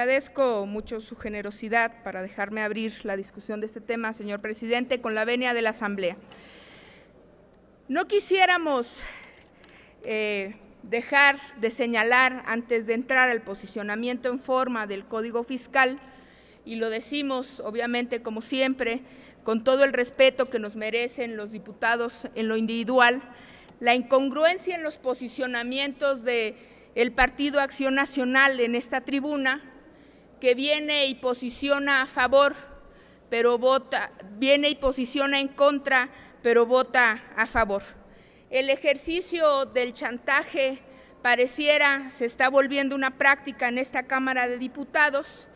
Agradezco mucho su generosidad para dejarme abrir la discusión de este tema, señor presidente, con la venia de la Asamblea. No quisiéramos eh, dejar de señalar antes de entrar al posicionamiento en forma del Código Fiscal, y lo decimos obviamente como siempre, con todo el respeto que nos merecen los diputados en lo individual, la incongruencia en los posicionamientos de el Partido Acción Nacional en esta tribuna que viene y posiciona a favor, pero vota, viene y posiciona en contra, pero vota a favor. El ejercicio del chantaje pareciera se está volviendo una práctica en esta Cámara de Diputados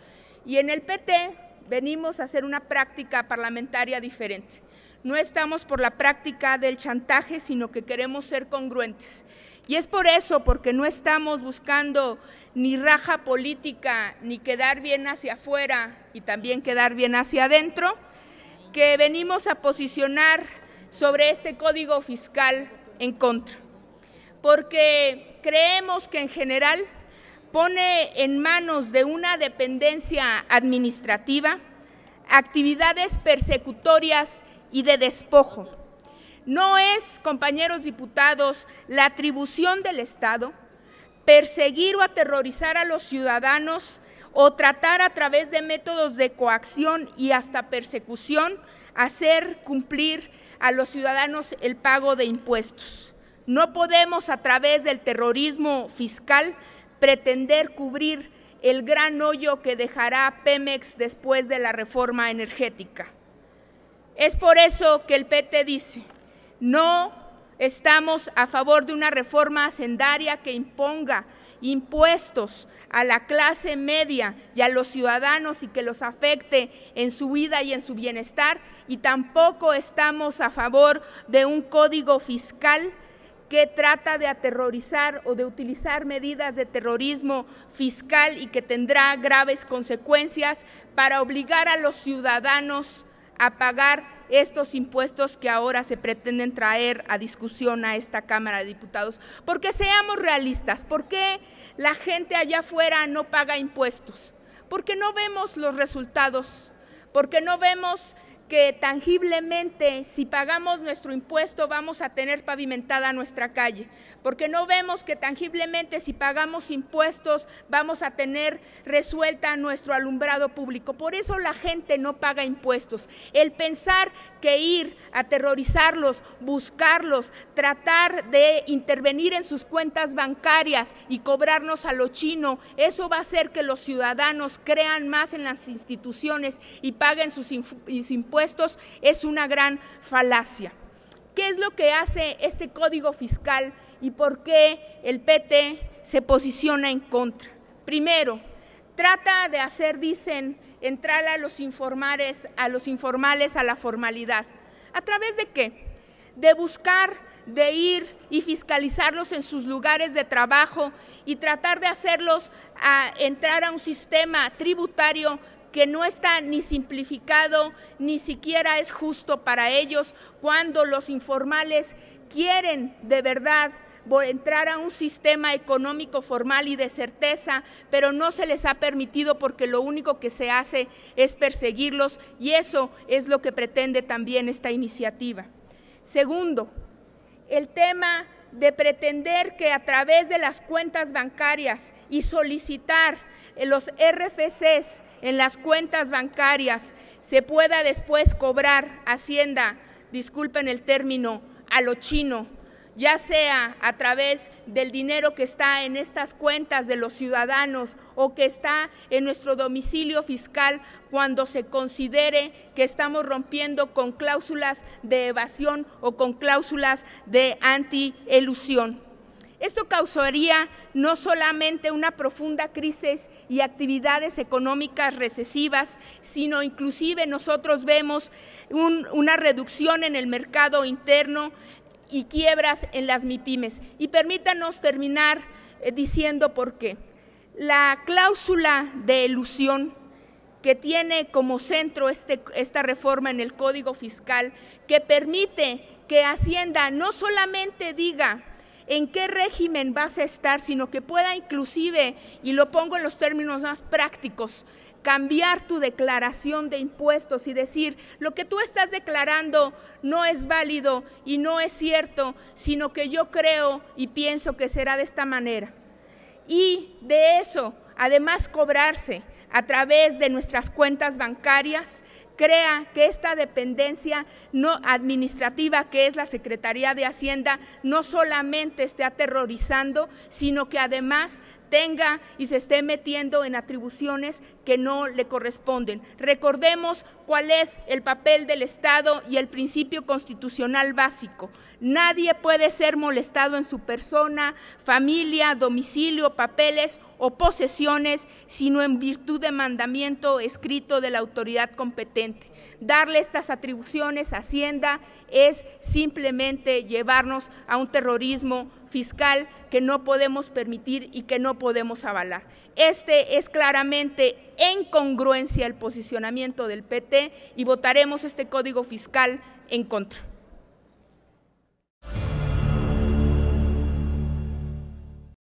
y en el PT venimos a hacer una práctica parlamentaria diferente. No estamos por la práctica del chantaje, sino que queremos ser congruentes. Y es por eso, porque no estamos buscando ni raja política, ni quedar bien hacia afuera y también quedar bien hacia adentro, que venimos a posicionar sobre este código fiscal en contra. Porque creemos que en general pone en manos de una dependencia administrativa actividades persecutorias y de despojo no es, compañeros diputados, la atribución del Estado perseguir o aterrorizar a los ciudadanos o tratar a través de métodos de coacción y hasta persecución hacer cumplir a los ciudadanos el pago de impuestos. No podemos a través del terrorismo fiscal pretender cubrir el gran hoyo que dejará Pemex después de la reforma energética. Es por eso que el PT dice, no estamos a favor de una reforma hacendaria que imponga impuestos a la clase media y a los ciudadanos y que los afecte en su vida y en su bienestar. Y tampoco estamos a favor de un código fiscal que trata de aterrorizar o de utilizar medidas de terrorismo fiscal y que tendrá graves consecuencias para obligar a los ciudadanos a pagar estos impuestos que ahora se pretenden traer a discusión a esta Cámara de Diputados. Porque seamos realistas, ¿por qué la gente allá afuera no paga impuestos? Porque no vemos los resultados, porque no vemos que tangiblemente si pagamos nuestro impuesto vamos a tener pavimentada nuestra calle, porque no vemos que tangiblemente si pagamos impuestos vamos a tener resuelta nuestro alumbrado público. Por eso la gente no paga impuestos. El pensar que ir, a aterrorizarlos, buscarlos, tratar de intervenir en sus cuentas bancarias y cobrarnos a lo chino, eso va a hacer que los ciudadanos crean más en las instituciones y paguen sus impuestos es una gran falacia. ¿Qué es lo que hace este código fiscal y por qué el PT se posiciona en contra? Primero, trata de hacer, dicen, entrar a los informales, a los informales, a la formalidad. ¿A través de qué? De buscar, de ir y fiscalizarlos en sus lugares de trabajo y tratar de hacerlos ah, entrar a un sistema tributario que no está ni simplificado, ni siquiera es justo para ellos cuando los informales quieren de verdad entrar a un sistema económico formal y de certeza, pero no se les ha permitido porque lo único que se hace es perseguirlos y eso es lo que pretende también esta iniciativa. Segundo, el tema de pretender que a través de las cuentas bancarias y solicitar los RFCs en las cuentas bancarias se pueda después cobrar Hacienda, disculpen el término, a lo chino, ya sea a través del dinero que está en estas cuentas de los ciudadanos o que está en nuestro domicilio fiscal cuando se considere que estamos rompiendo con cláusulas de evasión o con cláusulas de antielusión. Esto causaría no solamente una profunda crisis y actividades económicas recesivas, sino inclusive nosotros vemos una reducción en el mercado interno, y quiebras en las MIPIMES. Y permítanos terminar eh, diciendo por qué. La cláusula de elusión que tiene como centro este, esta reforma en el Código Fiscal, que permite que Hacienda no solamente diga en qué régimen vas a estar, sino que pueda inclusive, y lo pongo en los términos más prácticos, cambiar tu declaración de impuestos y decir, lo que tú estás declarando no es válido y no es cierto, sino que yo creo y pienso que será de esta manera. Y de eso, además, cobrarse a través de nuestras cuentas bancarias, crea que esta dependencia no administrativa que es la Secretaría de Hacienda no solamente esté aterrorizando, sino que además tenga y se esté metiendo en atribuciones que no le corresponden. Recordemos cuál es el papel del Estado y el principio constitucional básico. Nadie puede ser molestado en su persona, familia, domicilio, papeles o posesiones, sino en virtud de mandamiento escrito de la autoridad competente Darle estas atribuciones a Hacienda es simplemente llevarnos a un terrorismo fiscal que no podemos permitir y que no podemos avalar. Este es claramente en congruencia el posicionamiento del PT y votaremos este código fiscal en contra.